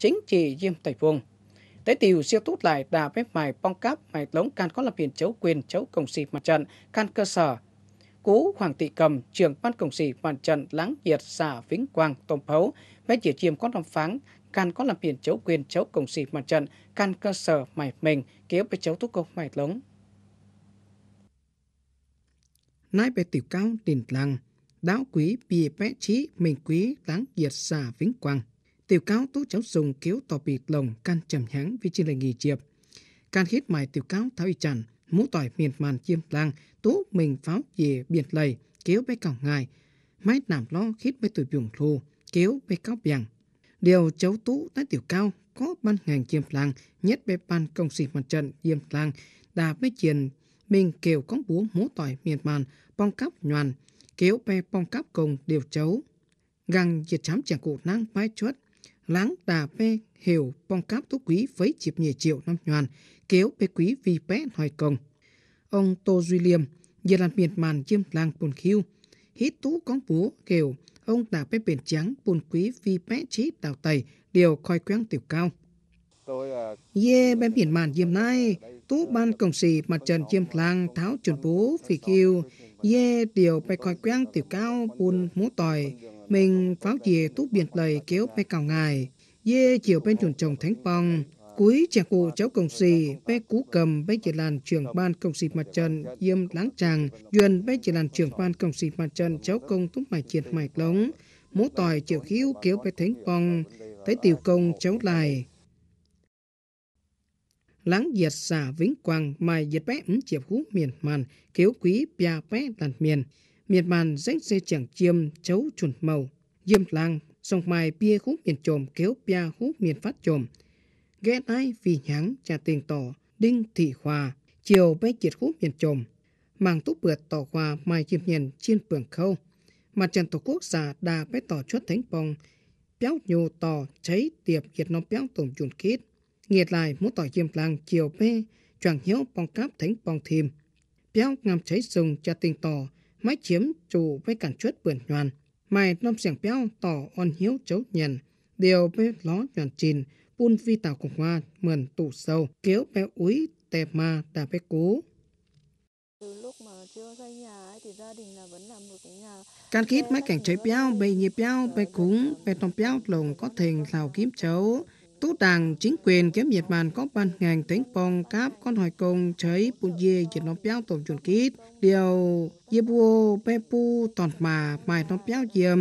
chính trị Diêm Tây Phương. Tế tiểu siêu tút lại đà bếp mài bong cáp mài lống can có lập biển chấu quyền chấu cổng sĩ mặt trận can cơ sở. Cú Hoàng thị Cầm, trường ban cổng sĩ mặt trận láng nhiệt xả vĩnh quang tôm phấu, vẽ chỉ chiêm có đồng pháng, can có làm biển chấu quyền chấu cổng sĩ mặt trận can cơ sở mài mình kéo với chấu túc công mài lống. Nãi về tiểu cao đình lăng, đáo quý bìa bé trí mình quý láng nhiệt xả vĩnh quang Tiểu cáo tố cháu dùng kéo tỏ bị lồng can chầm hãng vì trên lệ nghỉ chiệp. Can khít mài tiểu cáo tháo y chẳng, mũ tỏi miền màn chiêm lang, tố mình pháo về biển lầy, kéo bê cỏng ngài. Mái nảm lo khít bê tuổi buồng thù, kéo bê cáo bằng. Điều cháu tú tái tiểu cao có ban ngành chiêm lang, nhất bê ban công sĩ mặt trận chiêm lang, đà bê chiền mình kêu có búa mũ tỏi miền màn, bong cắp nhoàn, kéo bê bong cắp cùng điều cháu. Găng diệt chám chàng cụ năng mái chuất, láng tà phê hiểu bong cáp thuốc quý với chịp nhẹ triệu năm nhoàn, kéo bê quý vi bé hoài công. Ông Tô Duy Liêm, giờ làm miệt màn chiêm làng bồn khiêu, hít tú con phú kêu ông tà bê biển trắng bồn quý vi bé trí đào tẩy đều coi quen tiểu cao. Dê à, bé biển màn diêm nay, tú ban cổng xì mặt trần chiêm làng tháo chuẩn bố phì kêu, dê điều bé coi quen tiểu cao bồn mũ tỏi, mình pháo chì túp biển lầy kéo bê cào ngài, dê chiều bên chuẩn trồng thánh bong, cuối chàng cụ cháu công xì, bé cú cầm, bé chỉ làn trưởng ban công xì mặt trận, yêm láng chàng duyên bé chỉ làn trưởng ban công xì mặt trận, cháu công túc mài triệt mài lống, mũ tỏi triệu khiếu kéo bé thánh bong, thấy tiểu công cháu lại. Láng diệt xả vĩnh quang, mài diệt bé ứng chiệp hú miền màn, kéo quý bia bé làn miền miệt màn danh dê chẳng chiêm chấu chuẩn màu diêm lang sông mai bia khúc miền trồm kéo bia khúc miền phát trồm ghé ai vì nháng trà tiền tỏ đinh thị hòa chiều bé chiệt khúc miền trồm màng túc bượt tỏ hòa mai chiêm nhền trên bường khâu mặt trận tổ quốc giả đà bé tỏ chuất thánh bong béo nhô tỏ cháy tiệp kiệt nó béo tổng chuẩn kít nghiệt lại muốn tỏ diêm lang chiều bé choàng hiếu bong cáp thánh bong thìm béo ngắm cháy rừng cha tiền tỏ mái chiếm chủ với cản chuốt bưởi nhoàn mài nom xiềng béo tỏ on hiếu chấu nhền điều bê ló nhoàn chìn bun vi tàu cùng hoa mườn tủ sâu kéo béo úi tè ma đà bê cú từ lúc mà chưa xây nhà thì gia đình là vẫn làm một can kít máy cảnh cháy béo bê nhịp béo bê cúng bê tông béo lồng có thình lào kiếm chấu Tú đảng chính quyền kiếm Nhật Bản có ban ngành tính phong cáp con hỏi công cháy bụng dê dịch nó béo tổng chuẩn kít. Điều dê bùa bê bù toàn mà mài nó béo diêm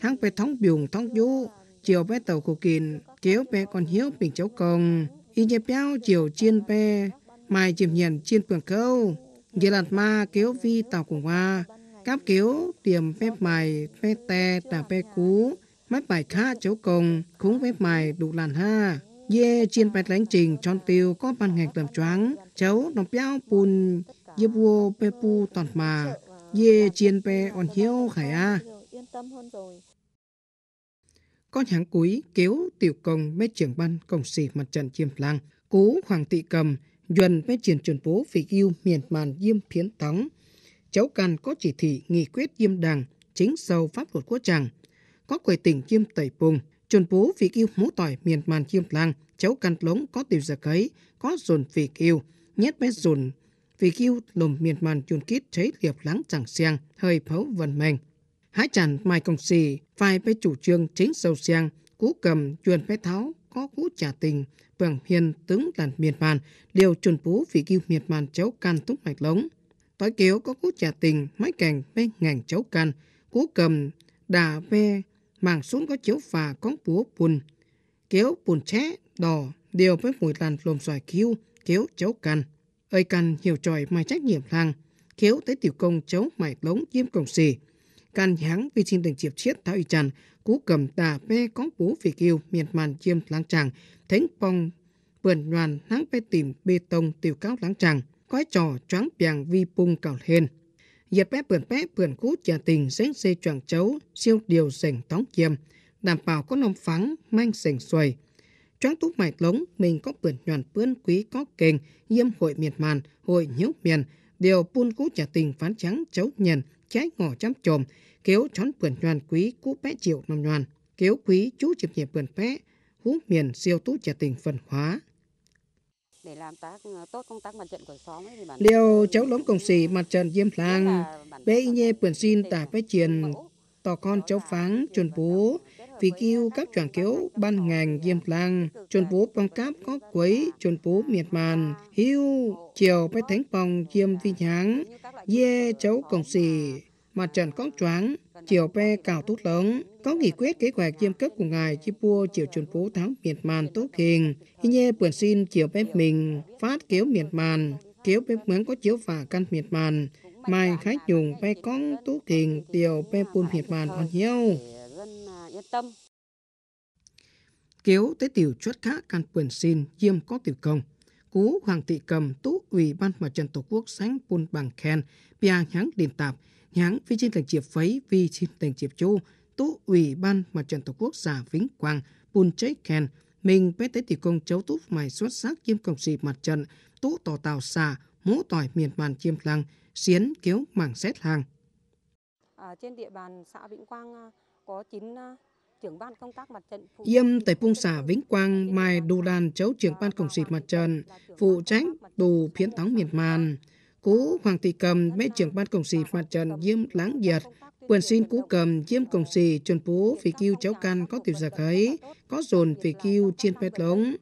tháng bê thống biểu thống dũ chiều bê tàu cổ kín kéo bê con hiếu bình cháu công. Y dê béo chiều chiên bê mài chìm nhận chiên phường câu. Dê lạt ma kéo vi tàu cùng hoa cáp kéo tiềm bê mài bê te tà bê cú mát bài khá cháu công khúng vép mài đủ làn ha ye chiên bạch lãnh trình tròn tiêu có ban ngành tầm choáng cháu đồng béo bùn ye bua pe pu toàn mà ye chiên pe on hiếu khải a con hàng cuối kéo tiểu công mét trưởng ban cổng xì mặt trận chiêm lăng cú hoàng thị cầm duần mét triển chuẩn bố vị yêu miền màn diêm phiến tóng cháu càn có chỉ thị nghị quyết diêm đảng chính sâu pháp luật quốc chàng có quầy tỉnh chiêm tẩy pùng, chuẩn bố vị kiêu mũ tỏi miền màn chiêm lang, cháu căn lống có tiểu giờ cấy, có dồn vị kiêu, nhét mét dồn vị kiêu lùm miền màn chuẩn kít cháy liệp lắng chẳng xiang, hơi phấu vần mình. Hái chản mai công xì, phai với chủ trương chính sâu xiang, cú cầm chuẩn bé tháo, có cú trả tình, bằng vâng hiền tướng làn miền màn, đều chuẩn bố vị kiêu miền màn cháu căn túc mạch lống. Tối kéo có cú trả tình, máy cành với ngàn cháu căn, cú cầm đà ve màng xuống có chiếu phà con búa bùn, kéo bùn ché, đò, đều với mùi làn lồm xoài kiêu, kéo cháu cằn. ơi cằn hiểu tròi mài trách nhiệm làng, kéo tới tiểu công cháu mài lống diêm cổng xì. Cằn háng vì xin đừng chiệp chiết tháo y chăn, cú cầm tà bê con bú vì kiêu miền màn chiêm láng tràng, thánh pong vườn đoàn nắng bê tìm bê tông tiểu cáo láng tràng, quái trò choáng biàng vi bung cào hên Dịp bé bườn bé bườn cú trả tình dánh dây tròn chấu, siêu điều dành tóng chiêm, đảm bảo có nông phắng, mang sành xuầy. Tráng túc mạch lống, mình có bườn nhuần bướn quý có kênh, nhiễm hội miệt màn, hội nhiễu miền, điều buôn cú trả tình phán trắng chấu nhền, trái ngỏ chấm trồm, kéo chón bườn nhuần quý cú bé triệu năm nhuần, kéo quý chú chịp nhịp bườn bé, hú miền siêu tú trả tình phần hóa, Ờ, liều cháu lốm công sĩ mặt trận diêm lang bé nhê quyền xin tả với chiền tò con cháu pháng chuẩn bố vì kêu các chuẩn kiếu ban ngành diêm lang chuẩn bố băng cáp có quấy chuẩn bố miệt màn hiu chiều bé thánh phòng diêm vi nháng dê cháu công sĩ mặt trận có choáng chiều bé cào tút lớn có nghị quyết kế hoạch chiêm cấp của ngài chi pua chiều chuẩn phú thắng miệt màn tốt hình hình nhé bườn xin chiều bếp mình phát kéo miệt màn kéo bếp mướn có chiếu phả căn miệt màn mai khách dùng bay con tốt hình tiểu bếp buôn miệt màn còn nhiều kéo tới tiểu chuất khá căn bườn xin chiêm có tiểu công cú hoàng thị cầm tú ủy ban mặt trận tổ quốc sáng buôn bằng khen pia nháng điềm tạp nháng vi trên tầng chiệp phấy vi trên tầng chiệp chu tú Ủy ban Mặt trận Tổ quốc xã Vĩnh Quang, Bùn Cháy Khen, mình bé tới tỷ công cháu túc mày xuất sắc chiêm cộng sĩ mặt trận, tú tỏ tàu xà, mũ tỏi miền bàn chiêm lăng, xiến kiếu mảng xét hàng. À, trên địa bàn xã Vĩnh Quang à, có 9 à, trưởng ban công tác mặt trận Yêm tại Pung xã Vĩnh Quang mai đô đàn cháu trưởng ban cộng sĩ mặt trận phụ trách đồ phiến tóng miền màn. Cú Hoàng Thị Cầm, mẹ trưởng ban cộng sĩ mặt trận diêm Láng giật. Quần xin cú cầm chiếm cổng xì chuẩn phú phì kiêu cháu căn có tiểu giặc ấy, có dồn phì kiêu chiên pet lống.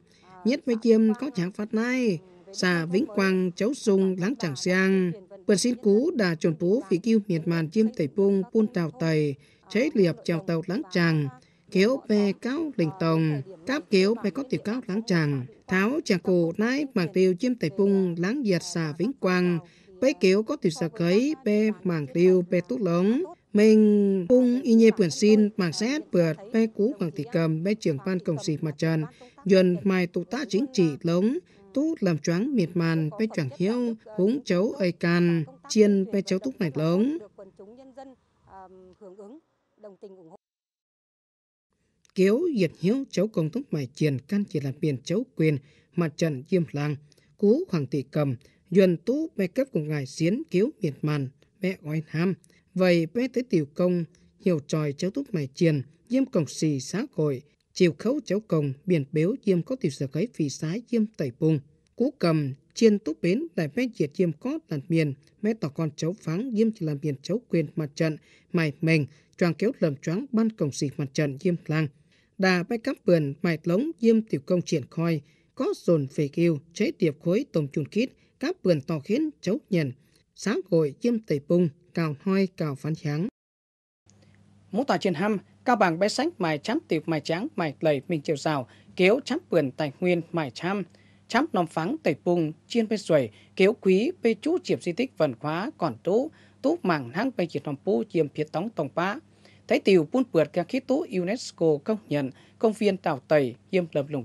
Nhất với chiêm có chẳng phát nay, xà vĩnh quang cháu sung láng chẳng sang. Quần xin cú đà chuẩn phú phì kiêu miệt màn chiêm tẩy bung pun tàu tẩy, cháy liệp chào tàu láng chàng. Kéo bè cáo lình tòng, cáp kéo bè có tiểu cáo láng chàng. Tháo chàng cổ nái mảng tiêu chiêm tẩy bung láng diệt xà vĩnh quang. Bấy kéo có tiểu sạc ấy bè mảng tiêu bè tút lống. Mình cung y nhê quyển xin màng xét bượt bé cú bằng tỷ cầm bé trưởng ban cổng xì mặt trần dần mai tụ tá chính trị lống tú làm choáng miệt màn bé chẳng hiếu húng chấu ơi can chiên bé chấu túc này lống kiếu diệt hiếu chấu công thúc mài chiền can chỉ là biển chấu quyền mặt trận diêm lang cú hoàng tỷ cầm dần tú bé cấp cùng ngài xiến kiếu miệt màn mẹ oai ham Vậy bé tới tiểu công, hiểu tròi cháu túc mày chiền, diêm cổng xì xã hội, chiều khấu cháu cổng, biển bếu diêm có tiểu sở gáy phì sái diêm tẩy bùng. Cú cầm, chiên túc bến đại bé diệt diêm có làn miền, mẹ tỏ con cháu pháng diêm chỉ làm miền cháu quyền mặt trận, mày mình, choàng kéo lầm choáng ban cổng xì mặt trận diêm lang. Đà bé cắp vườn, mày lống diêm tiểu công triển khoi, có dồn về kêu, chế điệp khối tổng chuồn kít, các vườn tỏ khiến cháu nhận. Sáng gội diêm tẩy bùng, cào hoi cào phán tráng. Mũ tòa trên hăm, cao bằng bé sách mài chám tiệp mài tráng mài lầy mình chiều rào, kéo chám vườn tài nguyên mài chăm chám nòng phắng tẩy bùng chiên bê xuẩy kéo quý bê chú chiếm di tích văn hóa còn tú tú mảng hang bê chiết nòng pu chiếm phiệt tống tổng bá thấy tiểu buôn bượt các khí tú UNESCO công nhận công viên tàu tẩy hiêm lầm lùng